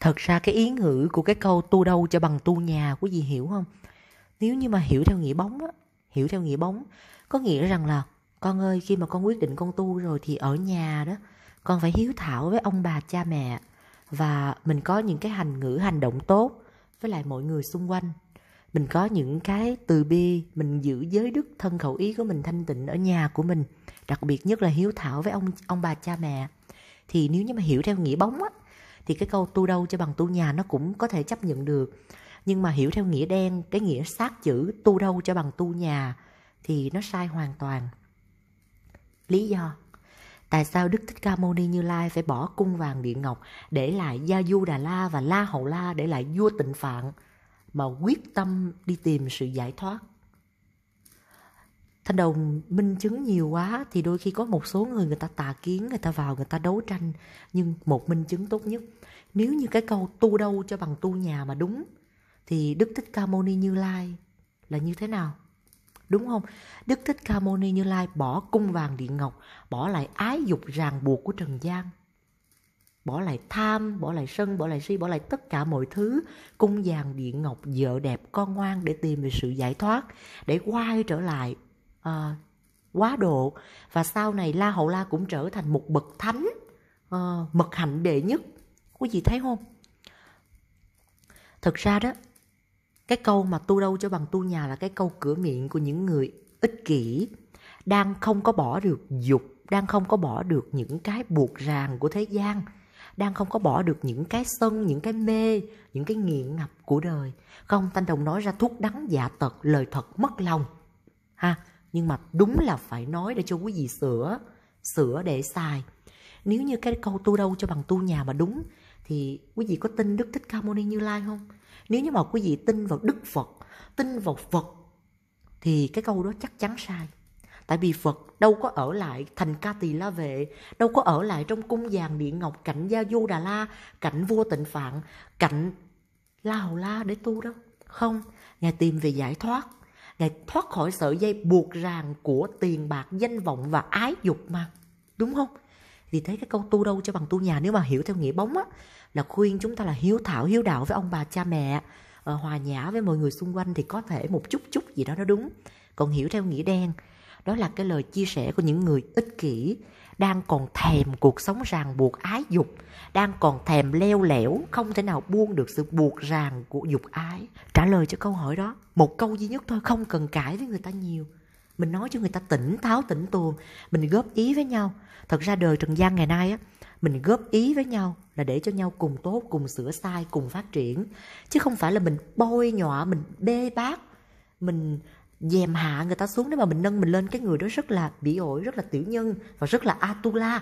thật ra cái ý ngữ của cái câu tu đâu cho bằng tu nhà của gì hiểu không nếu như mà hiểu theo nghĩa bóng á hiểu theo nghĩa bóng có nghĩa rằng là con ơi khi mà con quyết định con tu rồi thì ở nhà đó con phải hiếu thảo với ông bà cha mẹ và mình có những cái hành ngữ hành động tốt với lại mọi người xung quanh mình có những cái từ bi mình giữ giới đức thân khẩu ý của mình thanh tịnh ở nhà của mình đặc biệt nhất là hiếu thảo với ông ông bà cha mẹ thì nếu như mà hiểu theo nghĩa bóng á thì cái câu tu đâu cho bằng tu nhà nó cũng có thể chấp nhận được nhưng mà hiểu theo nghĩa đen cái nghĩa sát chữ tu đâu cho bằng tu nhà thì nó sai hoàn toàn lý do tại sao đức thích ca mâu ni như lai phải bỏ cung vàng điện ngọc để lại gia du đà la và la hậu la để lại vua tịnh phạn mà quyết tâm đi tìm sự giải thoát Thanh Đồng minh chứng nhiều quá thì đôi khi có một số người người ta tà kiến, người ta vào người ta đấu tranh. Nhưng một minh chứng tốt nhất, nếu như cái câu tu đâu cho bằng tu nhà mà đúng, thì Đức Thích Ca Mâu Ni Như Lai là như thế nào? Đúng không? Đức Thích Ca Mâu Ni Như Lai bỏ cung vàng điện ngọc, bỏ lại ái dục ràng buộc của Trần gian. Bỏ lại tham, bỏ lại sân, bỏ lại si, bỏ lại tất cả mọi thứ, cung vàng điện ngọc, vợ đẹp, con ngoan để tìm về sự giải thoát, để quay trở lại à, quá độ và sau này la hậu la cũng trở thành một bậc thánh à, mật hạnh đệ nhất quý vị thấy không thực ra đó cái câu mà tu đâu cho bằng tu nhà là cái câu cửa miệng của những người ích kỷ đang không có bỏ được dục đang không có bỏ được những cái buộc ràng của thế gian đang không có bỏ được những cái sân những cái mê những cái nghiện ngập của đời không thanh đồng nói ra thuốc đắng dạ tật lời thật mất lòng ha nhưng mà đúng là phải nói để cho quý vị sửa sửa để xài nếu như cái câu tu đâu cho bằng tu nhà mà đúng thì quý vị có tin đức thích ca mâu ni như lai không nếu như mà quý vị tin vào đức phật tin vào phật thì cái câu đó chắc chắn sai tại vì phật đâu có ở lại thành ca tỳ la vệ đâu có ở lại trong cung vàng điện ngọc cạnh gia du đà la cạnh vua tịnh phạn cạnh la hầu la để tu đâu không ngài tìm về giải thoát Ngài thoát khỏi sợi dây buộc ràng của tiền bạc, danh vọng và ái dục mà. Đúng không? Vì thế cái câu tu đâu cho bằng tu nhà nếu mà hiểu theo nghĩa bóng á là khuyên chúng ta là hiếu thảo, hiếu đạo với ông bà cha mẹ, ờ, hòa nhã với mọi người xung quanh thì có thể một chút chút gì đó nó đúng. Còn hiểu theo nghĩa đen, đó là cái lời chia sẻ của những người ích kỷ, đang còn thèm cuộc sống ràng buộc ái dục, đang còn thèm leo lẻo, không thể nào buông được sự buộc ràng của dục ái. Trả lời cho câu hỏi đó, một câu duy nhất thôi, không cần cãi với người ta nhiều. Mình nói cho người ta tỉnh táo tỉnh tuồng, mình góp ý với nhau. Thật ra đời Trần gian ngày nay á, mình góp ý với nhau là để cho nhau cùng tốt, cùng sửa sai, cùng phát triển. Chứ không phải là mình bôi nhọ, mình bê bát, mình dèm hạ người ta xuống nếu mà mình nâng mình lên cái người đó rất là bỉ ổi rất là tiểu nhân và rất là atula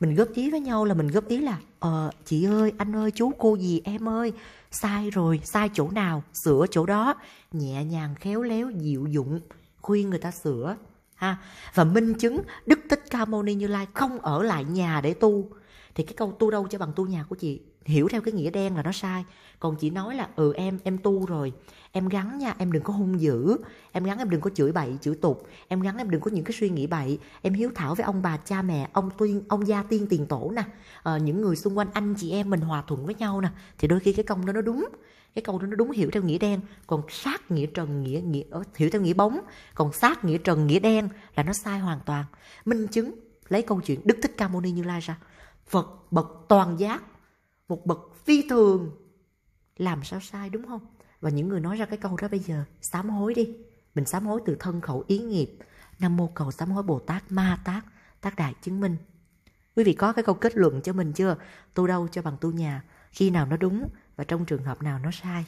mình góp ý với nhau là mình góp ý là ờ chị ơi anh ơi chú cô gì em ơi sai rồi sai chỗ nào sửa chỗ đó nhẹ nhàng khéo léo dịu dụng khuyên người ta sửa ha và minh chứng đức tích ca mâu ni như lai không ở lại nhà để tu thì cái câu tu đâu cho bằng tu nhà của chị hiểu theo cái nghĩa đen là nó sai còn chị nói là ừ em em tu rồi em gắn nha em đừng có hung dữ em gắn em đừng có chửi bậy chửi tục em gắn em đừng có những cái suy nghĩ bậy em hiếu thảo với ông bà cha mẹ ông tuyên ông gia tiên tiền tổ nè à, những người xung quanh anh chị em mình hòa thuận với nhau nè thì đôi khi cái công đó nó đúng cái câu đó nó đúng hiểu theo nghĩa đen còn sát nghĩa trần nghĩa nghĩa ờ, hiểu theo nghĩa bóng còn sát nghĩa trần nghĩa đen là nó sai hoàn toàn minh chứng lấy câu chuyện đức thích ca mâu ni như lai ra Phật bậc toàn giác, một bậc phi thường. Làm sao sai đúng không? Và những người nói ra cái câu đó bây giờ, sám hối đi. Mình sám hối từ thân khẩu ý nghiệp. Nam mô cầu sám hối Bồ Tát, Ma Tát, Tác Đại chứng minh. Quý vị có cái câu kết luận cho mình chưa? Tu đâu cho bằng tu nhà, khi nào nó đúng và trong trường hợp nào nó sai.